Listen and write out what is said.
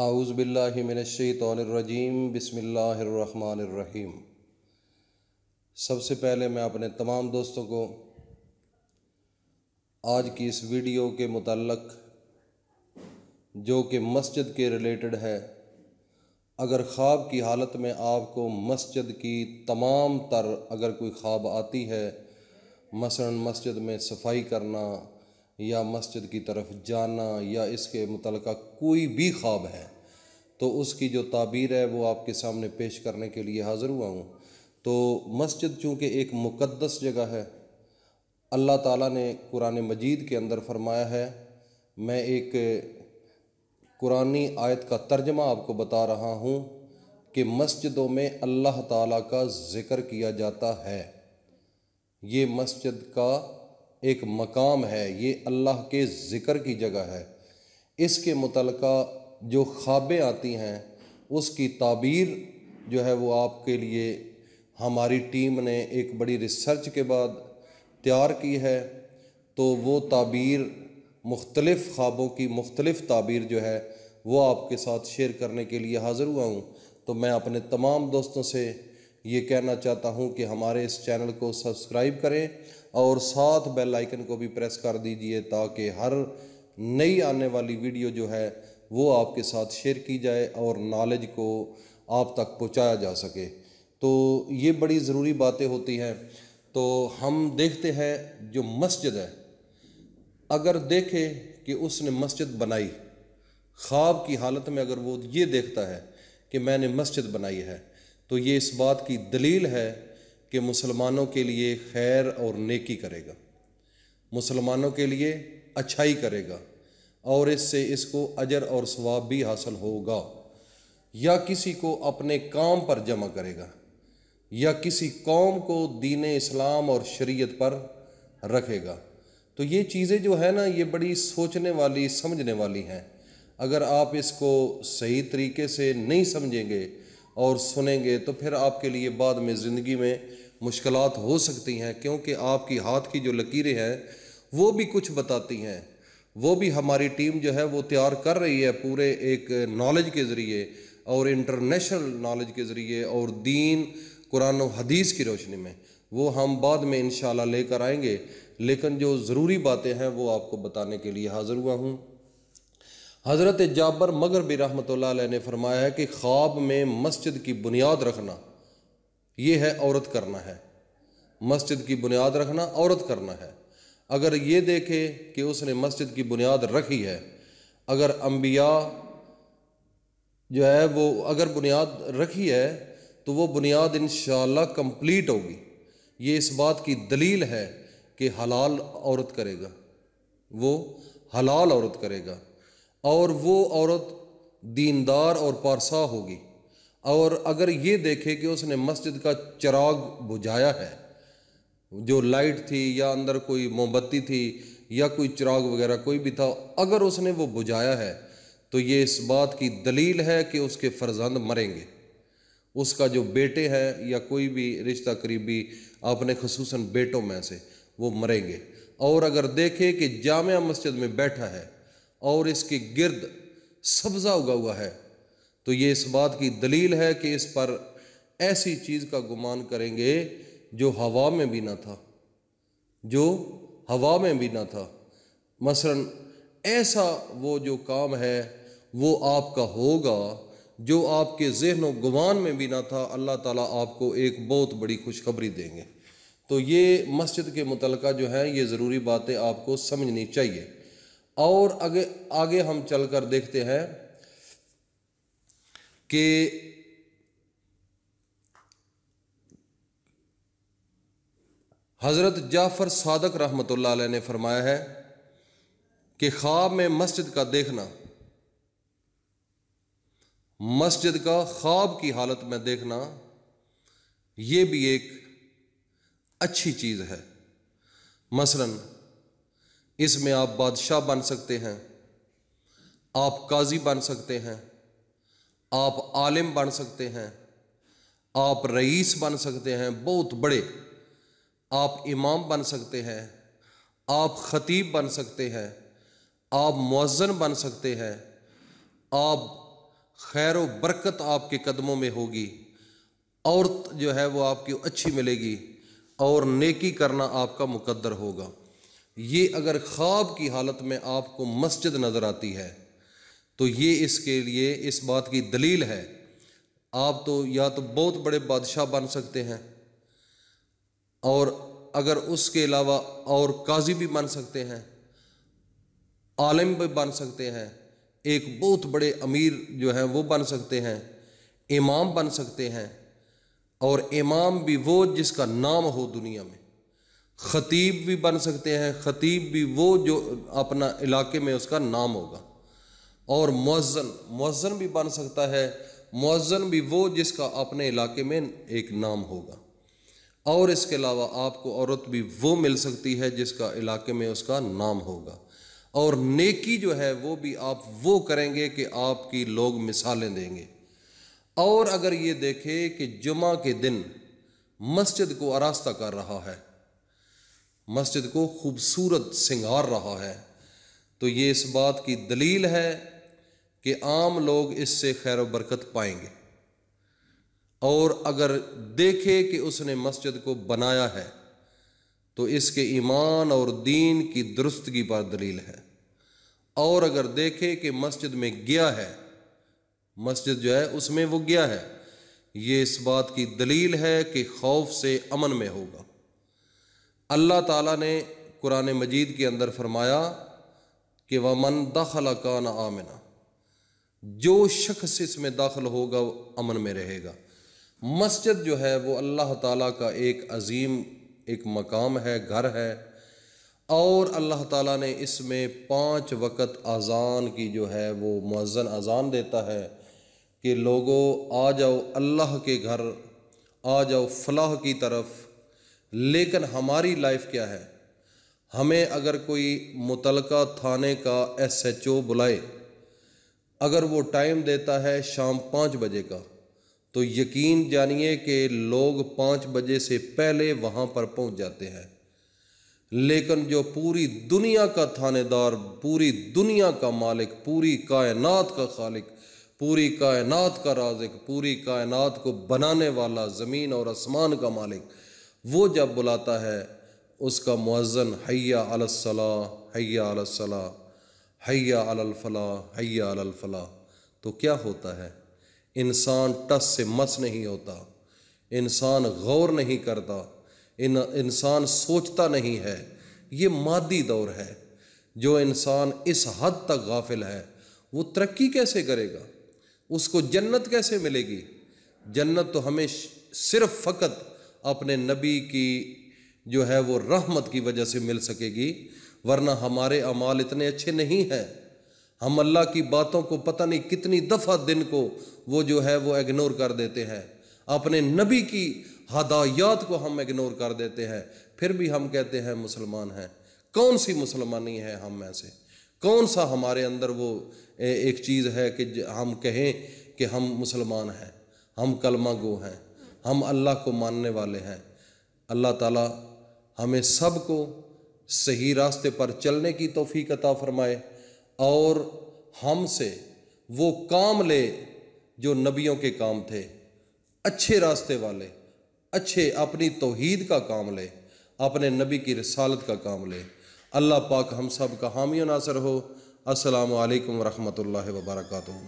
आउज़बिल्लिमिनशैतरजीम बसमीम सबसे पहले मैं अपने तमाम दोस्तों को आज की इस वीडियो के मुतलक जो कि मस्जिद के रिलेटेड है अगर ख्वाब की हालत में आपको मस्जिद की तमाम तर अगर कोई ख्वाब आती है मसलन मस्जिद में सफाई करना या मस्जिद की तरफ जाना या इसके मुतलक कोई भी ख्वाब है तो उसकी जो ताबीर है वो आपके सामने पेश करने के लिए हाज़िर हुआ हूँ तो मस्जिद चूँकि एक मुक़दस जगह है अल्लाह ताला ने कुरान मजीद के अंदर फरमाया है मैं एक कुरानी आयत का तर्जमा आपको बता रहा हूँ कि मस्जिदों में अल्लाह ताला का ज़िक्र किया जाता है ये मस्जिद का एक मकाम है ये अल्लाह के ज़िक्र की जगह है इसके मुतलक जो ख्वाबें आती हैं उसकी ताबीर जो है वो आपके लिए हमारी टीम ने एक बड़ी रिसर्च के बाद तैयार की है तो वो ताबीर मुख्तलफ़ ख्वाबों की मुख्तलफ़ ताबीर जो है वो आपके साथ शेयर करने के लिए हाज़िर हुआ हूँ तो मैं अपने तमाम दोस्तों से ये कहना चाहता हूँ कि हमारे इस चैनल को सब्सक्राइब करें और साथ बेल आइकन को भी प्रेस कर दीजिए ताकि हर नई आने वाली वीडियो जो है वो आपके साथ शेयर की जाए और नॉलेज को आप तक पहुंचाया जा सके तो ये बड़ी ज़रूरी बातें होती हैं तो हम देखते हैं जो मस्जिद है अगर देखे कि उसने मस्जिद बनाई ख्वाब की हालत में अगर वो ये देखता है कि मैंने मस्जिद बनाई है तो ये इस बात की दलील है कि मुसलमानों के लिए खैर और नेकी करेगा मुसलमानों के लिए अच्छाई करेगा और इससे इसको अजर और स्वाब भी हासिल होगा या किसी को अपने काम पर जमा करेगा या किसी कौम को दीन इस्लाम और शरीयत पर रखेगा तो ये चीज़ें जो है ना ये बड़ी सोचने वाली समझने वाली हैं अगर आप इसको सही तरीके से नहीं समझेंगे और सुनेंगे तो फिर आपके लिए बाद में ज़िंदगी में मुश्किल हो सकती हैं क्योंकि आपकी हाथ की जो लकीरें हैं वो भी कुछ बताती हैं वो भी हमारी टीम जो है वो तैयार कर रही है पूरे एक नॉलेज के ज़रिए और इंटरनेशनल नॉलेज के ज़रिए और दीन कुरान और हदीस की रोशनी में वो हम बाद में इन लेकर आएंगे लेकिन जो ज़रूरी बातें हैं वो आपको बताने के लिए हाज़िर हुआ हूँ हज़रत जाबर मगरबी रहमत ने फरमाया है कि ख्वाब में मस्जिद की बुनियाद रखना ये है औरत करना है मस्जिद की बुनियाद रखना औरत करना है अगर ये देखे कि उसने मस्जिद की बुनियाद रखी है अगर अम्बिया जो है वो अगर बुनियाद रखी है तो वो बुनियाद इन कंप्लीट होगी ये इस बात की दलील है कि हलाल औरत करेगा वो हलाल औरत करेगा और वो औरत दीनदार और पारसा होगी और अगर ये देखे कि उसने मस्जिद का चिराग बुझाया है जो लाइट थी या अंदर कोई मोमबत्ती थी या कोई चिराग वगैरह कोई भी था अगर उसने वो बुझाया है तो ये इस बात की दलील है कि उसके फर्जंद मरेंगे उसका जो बेटे हैं या कोई भी रिश्ता करीबी आपने खसूस बेटों में से वो मरेंगे और अगर देखे कि जाम मस्जिद में बैठा है और इसके गिरद सब्ज़ा उगा हुआ है तो ये इस बात की दलील है कि इस पर ऐसी चीज़ का गुमान करेंगे जो हवा में भी ना था जो हवा में भी ना था मसलन ऐसा वो जो काम है वो आपका होगा जो आपके जहन व गुमान में भी ना था अल्लाह ताला आपको एक बहुत बड़ी खुशखबरी देंगे तो ये मस्जिद के मुतलका जो है ये ज़रूरी बातें आपको समझनी चाहिए और आगे आगे हम चल कर देखते हैं कि हज़रत जाफ़र सादक रहमत ने फरमाया है कि ख्वाब में मस्जिद का देखना मस्जिद का ख्वाब की हालत में देखना ये भी एक अच्छी चीज़ है मसलन इसमें आप बादशाह बन सकते हैं आप काजी बन सकते हैं आप आलिम बन सकते हैं आप रईस बन सकते हैं बहुत बड़े आप इमाम बन सकते हैं आप ख़तीब बन सकते हैं आप मौज़न बन सकते हैं आप खैर बरकत आपके कदमों में होगी औरत जो है वो आपकी अच्छी मिलेगी और नेकी करना आपका मुकद्दर होगा ये अगर ख्वाब की हालत में आपको मस्जिद नज़र आती है तो ये इसके लिए इस बात की दलील है आप तो या तो बहुत बड़े बादशाह बन सकते हैं और अगर उसके अलावा और काजी भी बन सकते हैं आलिम भी बन सकते हैं एक बहुत बड़े अमीर जो हैं वो बन सकते हैं इमाम बन सकते हैं और इमाम भी वो जिसका नाम हो दुनिया में ख़तीब भी बन सकते हैं ख़तीब भी वो जो अपना इलाके में उसका नाम होगा और मौजन मौजन भी बन सकता है मौजन भी वो जिसका अपने इलाके में एक नाम होगा और इसके अलावा आपको औरत भी वो मिल सकती है जिसका इलाके में उसका नाम होगा और नेकी जो है वो भी आप वो करेंगे कि आपकी लोग मिसालें देंगे और अगर ये देखे कि जुमा के दिन मस्जिद को आरास्ता कर रहा है मस्जिद को खूबसूरत सिंगार रहा है तो ये इस बात की दलील है कि आम लोग इससे खैर बरकत पाएंगे और अगर देखे कि उसने मस्जिद को बनाया है तो इसके ईमान और दीन की दुरुस्तगी पर दलील है और अगर देखे कि मस्जिद में गया है मस्जिद जो है उसमें वो गया है ये इस बात की दलील है कि खौफ से अमन में होगा अल्लाह ताला ने कुरान मजीद के अंदर फरमाया कि वमन दखला ना आमिना जो शख्स इसमें दाखिल होगा वो अमन में रहेगा मस्जिद जो है वो अल्लाह ताला का एक अजीम एक मकाम है घर है और अल्लाह ताला ने इसमें पांच वक्त अजान की जो है वो मज़न अजान देता है कि लोगों आ जाओ अल्लाह के घर आ जाओ फलाह की तरफ लेकिन हमारी लाइफ क्या है हमें अगर कोई मुतलका थाने का एस एच ओ बुलाए अगर वो टाइम देता है शाम पाँच बजे का तो यकीन जानिए कि लोग पाँच बजे से पहले वहाँ पर पहुँच जाते हैं लेकिन जो पूरी दुनिया का थानेदार पूरी दुनिया का मालिक पूरी कायनात का खालिक पूरी कायनात का राजिक पूरी कायनात को बनाने वाला ज़मीन और आसमान का मालिक वो जब बुलाता है उसका मुअज़न हैया अलसला हैया अलसला हैया अलफला हैया अलफला तो क्या होता है इंसान टस से मस नहीं होता इंसान गौर नहीं करता इन इंसान सोचता नहीं है ये मादी दौर है जो इंसान इस हद तक गाफिल है वो तरक्की कैसे करेगा उसको जन्नत कैसे मिलेगी जन्नत तो हमें सिर्फ फ़कत अपने नबी की जो है वो रहमत की वजह से मिल सकेगी वरना हमारे अमाल इतने अच्छे नहीं हैं हम अल्लाह की बातों को पता नहीं कितनी दफ़ा दिन को वो जो है वो इग्नोर कर देते हैं अपने नबी की हदायात को हम इग्नोर कर देते हैं फिर भी हम कहते हैं मुसलमान हैं कौन सी मुसलमानी है हम में से कौन सा हमारे अंदर वो एक चीज़ है कि हम कहें कि हम मुसलमान हैं हम कलमा गो हैं हम अल्लाह को मानने वाले हैं अल्लाह ताला हमें सब को सही रास्ते पर चलने की तोफ़ी अता फरमाए और हमसे वो काम ले जो नबियों के काम थे अच्छे रास्ते वाले अच्छे अपनी तोहीद का काम ले अपने नबी की रसालत का काम ले अल्लाह पाक हम सब का हामी नासर हो असलकम वरहमल वबरकू